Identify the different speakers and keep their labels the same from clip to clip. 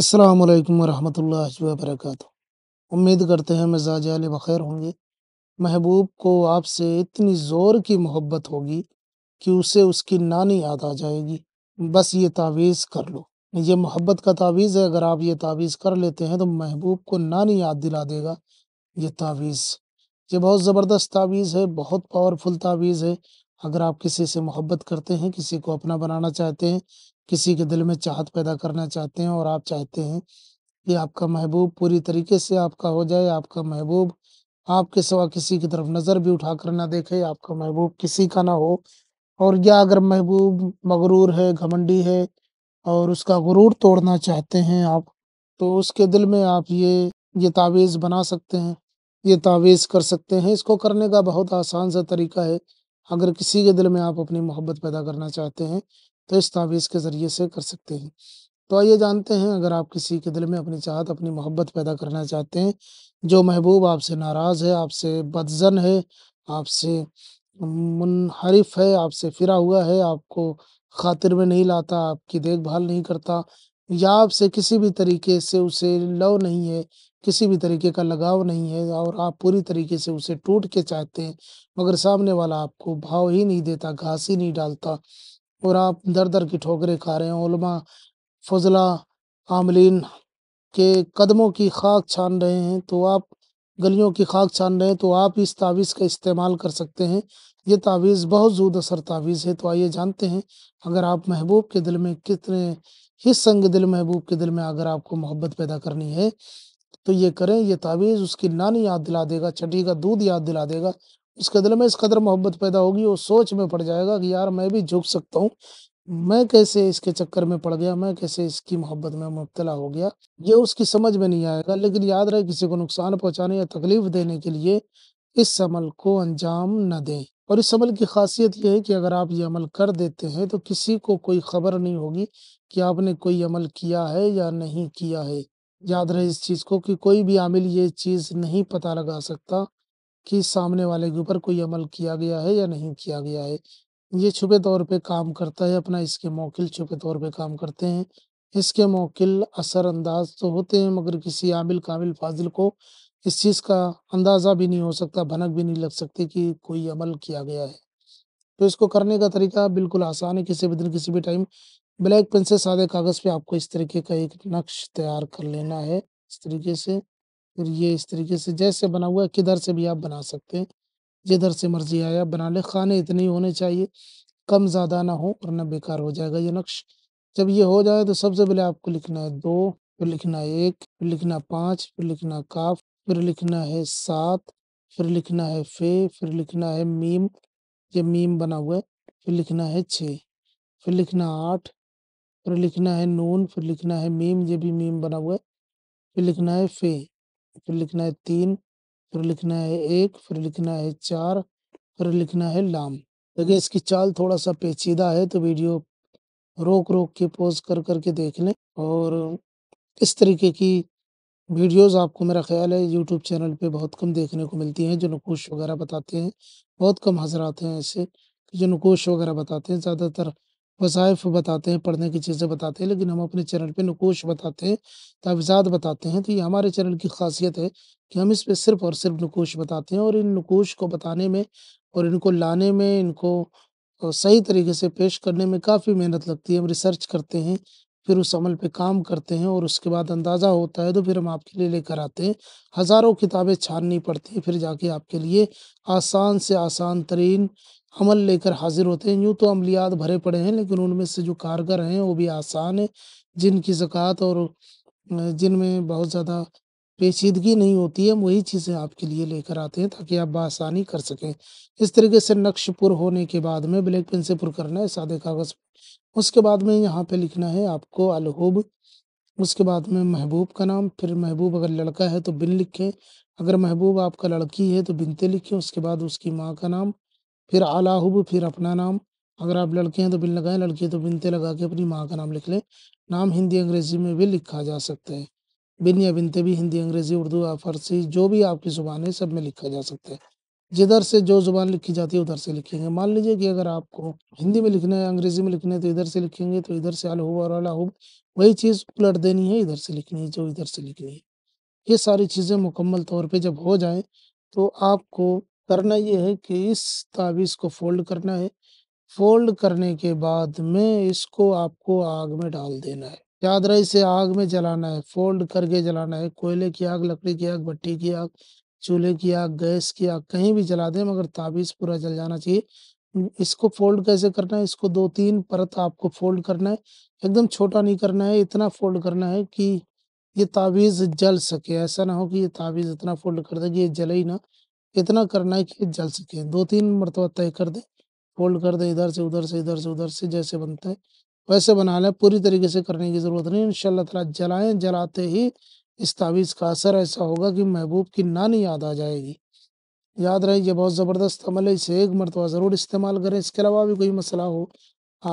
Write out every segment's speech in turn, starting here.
Speaker 1: अस्सलाम वालेकुम रहमतुल्लाहि व बरकातहू उम्मीद करते हैं मिजाज आल बखैर होंगे महबूब को आपसे इतनी ज़ोर की मोहब्बत होगी कि उसे उसकी नानी याद आ जाएगी बस ये तावीज़ कर लो ये मोहब्बत का तावीज़ है अगर आप ये तावीज़ कर लेते हैं तो महबूब को नानी याद दिला देगा ये तावीज़ ये बहुत ज़बरदस्त तावीज़ है बहुत पावरफुल तावीज़ है अगर आप किसी से मोहब्बत करते हैं किसी को अपना बनाना चाहते हैं किसी के दिल में चाहत पैदा करना चाहते हैं और आप चाहते हैं कि आपका महबूब पूरी तरीके से आपका हो जाए आपका महबूब आपके सिवा किसी की तरफ नज़र भी उठा कर ना देखे आपका महबूब किसी का ना हो और या अगर महबूब मगरूर है घमंडी है और उसका गुरूर तोड़ना चाहते हैं आप तो उसके दिल में आप ये ये तावीज़ बना सकते हैं ये तावीज़ कर सकते हैं इसको करने का बहुत आसान सा तरीका है अगर किसी के दिल में आप अपनी मोहब्बत पैदा करना चाहते हैं तो इस के ज़रिए से कर सकते हैं तो आइए जानते हैं अगर आप किसी के दिल में अपनी चाहत अपनी मोहब्बत पैदा करना चाहते हैं जो महबूब आपसे नाराज़ है आपसे बदजन है आपसे मुनहरफ है आपसे फिरा हुआ है आपको खातिर में नहीं लाता आपकी देखभाल नहीं करता या आपसे किसी भी तरीके से उसे लव नहीं है किसी भी तरीके का लगाव नहीं है और आप पूरी तरीके से उसे टूट के चाहते हैं मगर सामने वाला आपको भाव ही नहीं देता घास ही नहीं डालता और आप दर दर की ठोकरें खा रहे हैं फजला आमलिन के कदमों की खाक छान रहे हैं तो आप गलियों की खाक छान रहे हैं तो आप इस तावीज़ का इस्तेमाल कर सकते हैं ये तावीज़ बहुत जूद असर तावीज़ है तो आइए जानते हैं अगर आप महबूब के दिल में कितने हिस संग दिल महबूब के दिल में अगर आपको मोहब्बत पैदा करनी है तो ये करें ये तावीज़ उसकी नानी याद दिला देगा चटी का दूध याद दिला देगा उसके दिल में इस कदर मोहब्बत पैदा होगी वो सोच में पड़ जाएगा कि यार मैं भी झुक सकता हूँ मैं कैसे इसके चक्कर में पड़ गया मैं कैसे इसकी मोहब्बत में मुबतला हो गया ये उसकी समझ में नहीं आएगा लेकिन याद रहे किसी को नुकसान पहुंचाने या तकलीफ देने के लिए इस अमल को अंजाम न दें और इस अमल की खासियत यह है कि अगर आप ये अमल कर देते हैं तो किसी को कोई खबर नहीं होगी कि आपने कोई अमल किया है या नहीं किया है याद रहे इस चीज़ को कि कोई भी आमिल ये चीज़ नहीं पता लगा सकता कि सामने वाले के ऊपर कोई अमल किया गया है या नहीं किया गया है ये छुपे तौर पे काम करता है अपना इसके मौकिल छुपे तौर पे काम करते हैं इसके मौकिल असरअंदाज तो होते हैं मगर किसी आमिल कामिल फाजिल को इस चीज़ का अंदाज़ा भी नहीं हो सकता भनक भी नहीं लग सकती कि कोई अमल किया गया है तो इसको करने का तरीका बिल्कुल आसान है किसी भी दिन किसी भी टाइम ब्लैक पेन से सादे कागज़ पे आपको इस तरीके का एक नक्श तैयार कर लेना है इस तरीके से फिर ये इस तरीके से जैसे बना हुआ है किधर से भी आप बना सकते हैं जिधर से मर्जी आए आप बना ले खाने इतने ही होने चाहिए कम ज़्यादा ना हो और ना बेकार हो जाएगा ये नक्श जब ये हो जाए तो सबसे पहले आपको लिखना है दो फिर लिखना है एक फिर लिखना पाँच फिर लिखना काफ फिर लिखना है सात फिर लिखना है फे फिर लिखना है मीम ये मीम बना हुआ है फिर लिखना है छः फिर लिखना आठ फिर लिखना है नून फिर लिखना है मीम ये भी मीम बना हुआ है फिर लिखना है फे फिर लिखना है तीन फिर लिखना है एक फिर लिखना है चार फिर लिखना है लाम देखिए इसकी चाल थोड़ा सा पेचीदा है तो वीडियो रोक रोक के पोज कर करके देख लें और इस तरीके की वीडियोस आपको मेरा ख्याल है यूट्यूब चैनल पे बहुत कम देखने को मिलती हैं जो नकोश वगैरह बताते हैं बहुत कम हजरात हैं ऐसे जो नकोश वगैरह बताते हैं ज़्यादातर वसाइफ बताते हैं पढ़ने की चीज़ें बताते हैं लेकिन हम अपने चैनल पे नकोश बताते हैं तावीज़ात बताते हैं तो ये हमारे चैनल की खासियत है कि हम इस पर सिर्फ और सिर्फ नकोश बताते हैं और इन नकोश को बताने में और इनको लाने में इनको सही तरीके से पेश करने में काफ़ी मेहनत लगती है हम रिसर्च करते हैं फिर उस अमल पे काम करते हैं और उसके बाद अंदाज़ा होता है तो फिर हम आपके लिए लेकर आते हैं हज़ारों किताबें छाननी पड़ती हैं फिर जाके आपके लिए आसान से आसान तरीन अमल लेकर हाजिर होते हैं यूँ तो अमलियात भरे पड़े हैं लेकिन उनमें से जो कारगर हैं वो भी आसान है जिनकी ज़क़़त और जिनमें बहुत ज़्यादा पेचीदगी नहीं होती है वही चीज़ें आपके लिए लेकर आते हैं ताकि आप बसानी कर सकें इस तरीके से नक्श पुर होने के बाद में ब्लैक पेन से पुर करना है सादे कागज़ उसके बाद में यहाँ पे लिखना है आपको अलहूब उसके बाद में महबूब का नाम फिर महबूब अगर लड़का है तो बिन लिखें अगर महबूब आपका लड़की है तो बिनते लिखें उसके बाद उसकी माँ का नाम फिर अलाहूब फिर अपना नाम अगर आप लड़के हैं तो बिन लगाएं लड़की है तो बिनते लगा के अपनी माँ का नाम लिख लें नाम हिंदी अंग्रेज़ी में भी लिखा जा सकता है बिन या बिनते भी हिंदी अंग्रेज़ी उर्दू या फरसी जो भी आपकी ज़ुबान है सब में लिखा जा सकता है जिधर से जो ज़ुबान लिखी जाती है उधर से लिखेंगे मान लीजिए कि अगर आपको हिंदी में लिखना है अंग्रेजी में लिखना है तो इधर से लिखेंगे तो इधर से अलहूब और अलहूब वही चीज़ उलट देनी है इधर से लिखनी है जो इधर से लिखनी है ये सारी चीज़ें मुकम्मल तौर पर जब हो जाए तो आपको करना ये है कि इस ताबीज़ को फोल्ड करना है फोल्ड करने के बाद में इसको आपको आग में डाल देना है याद रहे इसे आग में जलाना है फोल्ड करके जलाना है कोयले की आग लकड़ी की आग भट्टी की आग चूल्हे की आग गैस की आग कहीं भी जला दें मगर ताबीज़ पूरा जल जाना चाहिए इसको फोल्ड कैसे करना है इसको दो तीन परत आपको फोल्ड करना है एकदम छोटा नहीं करना है इतना फोल्ड करना है कि ये ताबीज़ जल सके ऐसा ना हो कि ये ताबीज़ इतना फोल्ड कर दे कि ये जले ही ना इतना करना है कि जल सके दो तीन मरतबा तय कर दे फोल्ड कर दे इधर से उधर से इधर से उधर से जैसे बनता है वैसे बना लें पूरी तरीके से करने की ज़रूरत नहीं इन ताला जलाएं जलाते ही इस तावीज़ का असर ऐसा होगा कि महबूब की नानी याद आ जाएगी याद रहे ये बहुत ज़बरदस्त अमल है इसे एक मरतबा ज़रूर इस्तेमाल करें इसके अलावा भी कोई मसला हो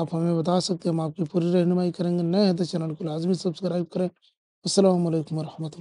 Speaker 1: आप हमें बता सकते हैं हम आपकी पूरी रहनुमाई करेंगे नए हैं तो चैनल को लाजमी सब्सक्राइब करें असल वरह